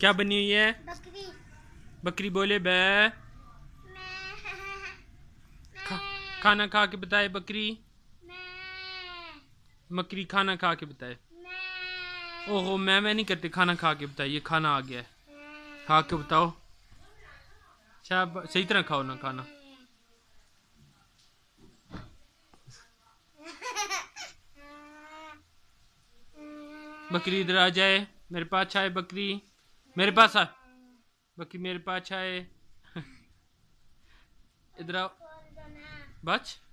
क्या बनी हुई है बकरी बकरी बोले बे खा, खाना खा के बताए बकरी बकरी खाना खा के बताए ओहो मैं मैं नहीं करते खाना खा के बताए ये खाना आ गया है खा के बताओ सही तरह खाओ ना खाना बकरी इधर आ जाए मेरे पास छाए बकरी मेरे पास आ बाकी मेरे पास आए इधर आओ बच